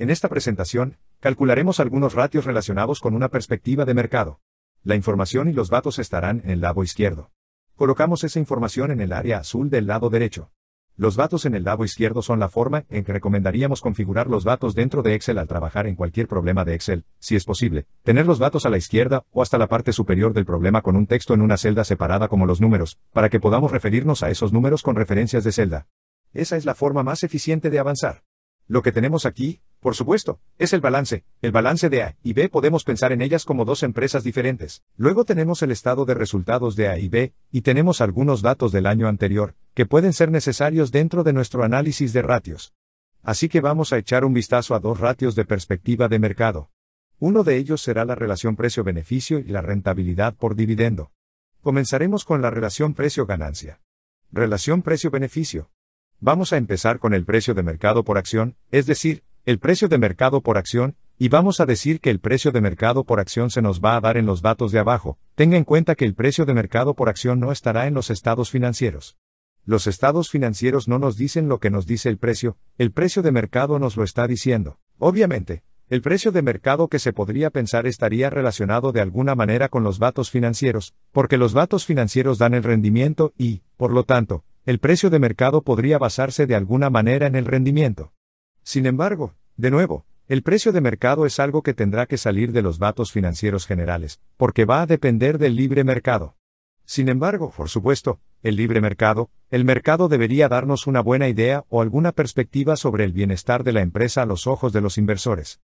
En esta presentación, calcularemos algunos ratios relacionados con una perspectiva de mercado. La información y los datos estarán en el lado izquierdo. Colocamos esa información en el área azul del lado derecho. Los datos en el lado izquierdo son la forma en que recomendaríamos configurar los datos dentro de Excel al trabajar en cualquier problema de Excel, si es posible. Tener los datos a la izquierda o hasta la parte superior del problema con un texto en una celda separada como los números, para que podamos referirnos a esos números con referencias de celda. Esa es la forma más eficiente de avanzar. Lo que tenemos aquí, por supuesto, es el balance. El balance de A y B podemos pensar en ellas como dos empresas diferentes. Luego tenemos el estado de resultados de A y B, y tenemos algunos datos del año anterior, que pueden ser necesarios dentro de nuestro análisis de ratios. Así que vamos a echar un vistazo a dos ratios de perspectiva de mercado. Uno de ellos será la relación precio-beneficio y la rentabilidad por dividendo. Comenzaremos con la relación precio-ganancia. Relación precio-beneficio. Vamos a empezar con el precio de mercado por acción, es decir, el precio de mercado por acción, y vamos a decir que el precio de mercado por acción se nos va a dar en los datos de abajo, tenga en cuenta que el precio de mercado por acción no estará en los estados financieros. Los estados financieros no nos dicen lo que nos dice el precio, el precio de mercado nos lo está diciendo. Obviamente, el precio de mercado que se podría pensar estaría relacionado de alguna manera con los datos financieros, porque los datos financieros dan el rendimiento y, por lo tanto, el precio de mercado podría basarse de alguna manera en el rendimiento. Sin embargo, de nuevo, el precio de mercado es algo que tendrá que salir de los datos financieros generales, porque va a depender del libre mercado. Sin embargo, por supuesto, el libre mercado, el mercado debería darnos una buena idea o alguna perspectiva sobre el bienestar de la empresa a los ojos de los inversores.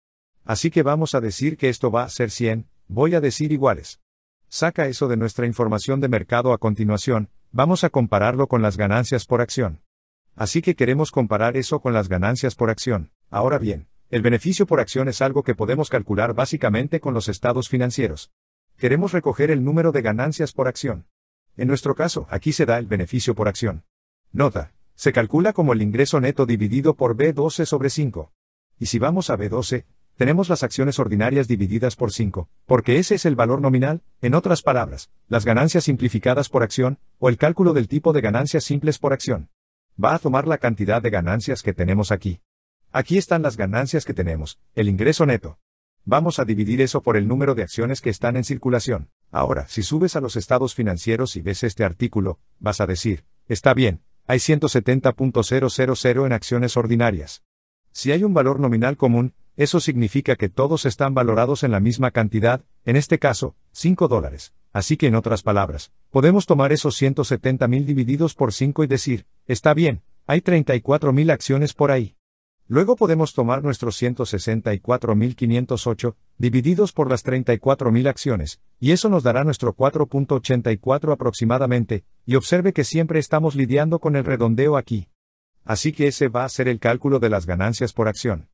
Así que vamos a decir que esto va a ser 100, voy a decir iguales. Saca eso de nuestra información de mercado a continuación, vamos a compararlo con las ganancias por acción. Así que queremos comparar eso con las ganancias por acción. Ahora bien, el beneficio por acción es algo que podemos calcular básicamente con los estados financieros. Queremos recoger el número de ganancias por acción. En nuestro caso, aquí se da el beneficio por acción. Nota, se calcula como el ingreso neto dividido por B12 sobre 5. Y si vamos a B12, tenemos las acciones ordinarias divididas por 5, porque ese es el valor nominal, en otras palabras, las ganancias simplificadas por acción, o el cálculo del tipo de ganancias simples por acción. Va a tomar la cantidad de ganancias que tenemos aquí. Aquí están las ganancias que tenemos, el ingreso neto. Vamos a dividir eso por el número de acciones que están en circulación. Ahora, si subes a los estados financieros y ves este artículo, vas a decir, está bien, hay 170.000 en acciones ordinarias. Si hay un valor nominal común, eso significa que todos están valorados en la misma cantidad, en este caso, 5 dólares. Así que en otras palabras, podemos tomar esos 170.000 divididos por 5 y decir, está bien, hay 34.000 acciones por ahí. Luego podemos tomar nuestros 164.508, divididos por las 34.000 acciones, y eso nos dará nuestro 4.84 aproximadamente, y observe que siempre estamos lidiando con el redondeo aquí. Así que ese va a ser el cálculo de las ganancias por acción.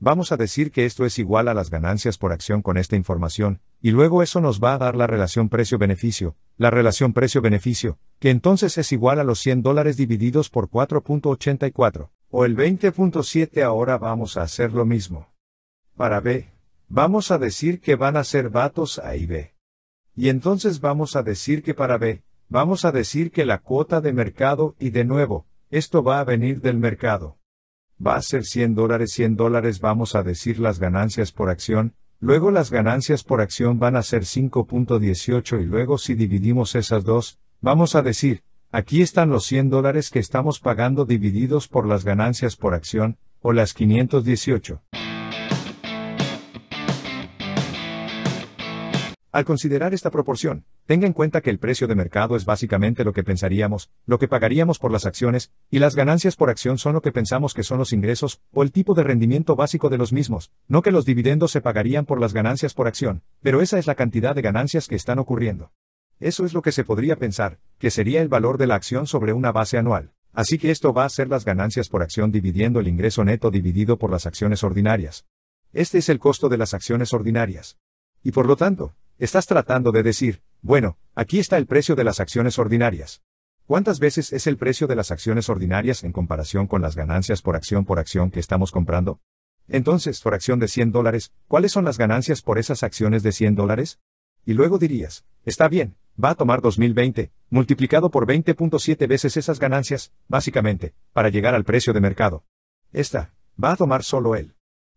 Vamos a decir que esto es igual a las ganancias por acción con esta información, y luego eso nos va a dar la relación precio-beneficio, la relación precio-beneficio, que entonces es igual a los 100 dólares divididos por 4.84 o el 20.7 ahora vamos a hacer lo mismo. Para B, vamos a decir que van a ser vatos A y B. Y entonces vamos a decir que para B, vamos a decir que la cuota de mercado y de nuevo, esto va a venir del mercado. Va a ser 100 dólares, 100 dólares vamos a decir las ganancias por acción, luego las ganancias por acción van a ser 5.18 y luego si dividimos esas dos, vamos a decir, Aquí están los 100 dólares que estamos pagando divididos por las ganancias por acción, o las 518. Al considerar esta proporción, tenga en cuenta que el precio de mercado es básicamente lo que pensaríamos, lo que pagaríamos por las acciones, y las ganancias por acción son lo que pensamos que son los ingresos, o el tipo de rendimiento básico de los mismos, no que los dividendos se pagarían por las ganancias por acción, pero esa es la cantidad de ganancias que están ocurriendo. Eso es lo que se podría pensar, que sería el valor de la acción sobre una base anual. Así que esto va a ser las ganancias por acción dividiendo el ingreso neto dividido por las acciones ordinarias. Este es el costo de las acciones ordinarias. Y por lo tanto, estás tratando de decir, bueno, aquí está el precio de las acciones ordinarias. ¿Cuántas veces es el precio de las acciones ordinarias en comparación con las ganancias por acción por acción que estamos comprando? Entonces, por acción de 100 dólares, ¿cuáles son las ganancias por esas acciones de 100 dólares? Y luego dirías, está bien, va a tomar 2020, multiplicado por 20.7 veces esas ganancias, básicamente, para llegar al precio de mercado. Esta, va a tomar solo el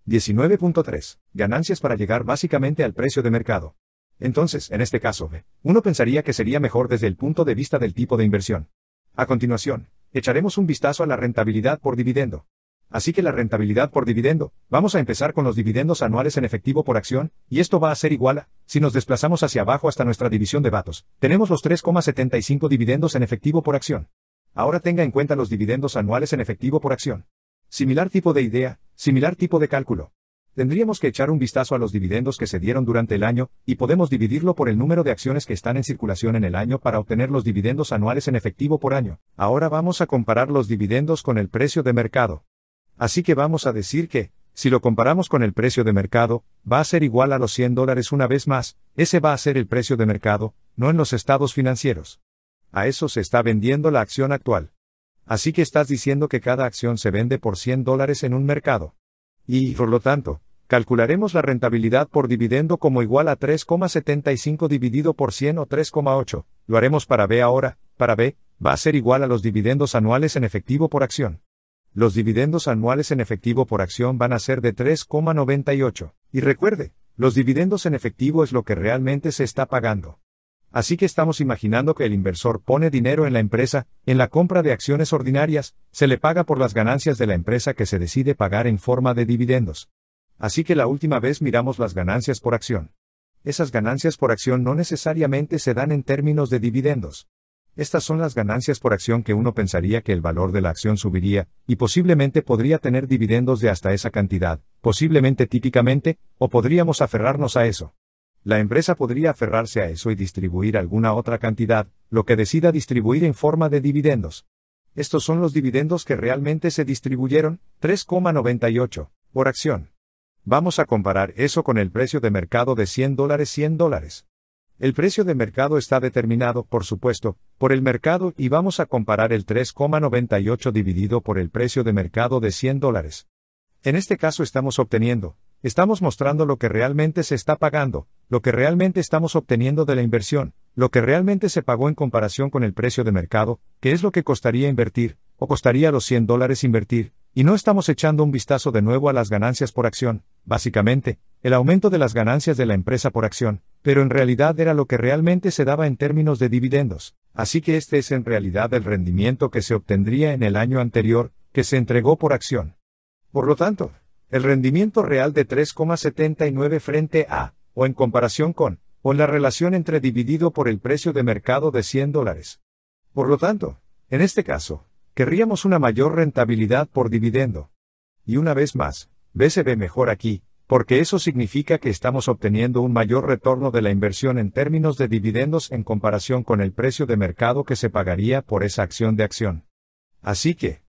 19.3. Ganancias para llegar básicamente al precio de mercado. Entonces, en este caso, uno pensaría que sería mejor desde el punto de vista del tipo de inversión. A continuación, echaremos un vistazo a la rentabilidad por dividendo. Así que la rentabilidad por dividendo, vamos a empezar con los dividendos anuales en efectivo por acción, y esto va a ser igual a, si nos desplazamos hacia abajo hasta nuestra división de datos, tenemos los 3,75 dividendos en efectivo por acción. Ahora tenga en cuenta los dividendos anuales en efectivo por acción. Similar tipo de idea, similar tipo de cálculo. Tendríamos que echar un vistazo a los dividendos que se dieron durante el año, y podemos dividirlo por el número de acciones que están en circulación en el año para obtener los dividendos anuales en efectivo por año. Ahora vamos a comparar los dividendos con el precio de mercado. Así que vamos a decir que, si lo comparamos con el precio de mercado, va a ser igual a los 100 dólares una vez más, ese va a ser el precio de mercado, no en los estados financieros. A eso se está vendiendo la acción actual. Así que estás diciendo que cada acción se vende por 100 dólares en un mercado. Y, por lo tanto, calcularemos la rentabilidad por dividendo como igual a 3,75 dividido por 100 o 3,8. Lo haremos para B ahora, para B, va a ser igual a los dividendos anuales en efectivo por acción los dividendos anuales en efectivo por acción van a ser de 3,98. Y recuerde, los dividendos en efectivo es lo que realmente se está pagando. Así que estamos imaginando que el inversor pone dinero en la empresa, en la compra de acciones ordinarias, se le paga por las ganancias de la empresa que se decide pagar en forma de dividendos. Así que la última vez miramos las ganancias por acción. Esas ganancias por acción no necesariamente se dan en términos de dividendos. Estas son las ganancias por acción que uno pensaría que el valor de la acción subiría, y posiblemente podría tener dividendos de hasta esa cantidad, posiblemente típicamente, o podríamos aferrarnos a eso. La empresa podría aferrarse a eso y distribuir alguna otra cantidad, lo que decida distribuir en forma de dividendos. Estos son los dividendos que realmente se distribuyeron, 3,98, por acción. Vamos a comparar eso con el precio de mercado de 100 dólares 100 dólares. El precio de mercado está determinado, por supuesto, por el mercado y vamos a comparar el 3,98 dividido por el precio de mercado de 100 dólares. En este caso estamos obteniendo, estamos mostrando lo que realmente se está pagando, lo que realmente estamos obteniendo de la inversión, lo que realmente se pagó en comparación con el precio de mercado, que es lo que costaría invertir, o costaría los 100 dólares invertir, y no estamos echando un vistazo de nuevo a las ganancias por acción, básicamente, el aumento de las ganancias de la empresa por acción, pero en realidad era lo que realmente se daba en términos de dividendos, así que este es en realidad el rendimiento que se obtendría en el año anterior, que se entregó por acción. Por lo tanto, el rendimiento real de 3,79 frente a, o en comparación con, o en la relación entre dividido por el precio de mercado de 100 dólares. Por lo tanto, en este caso, Querríamos una mayor rentabilidad por dividendo. Y una vez más, ve mejor aquí, porque eso significa que estamos obteniendo un mayor retorno de la inversión en términos de dividendos en comparación con el precio de mercado que se pagaría por esa acción de acción. Así que,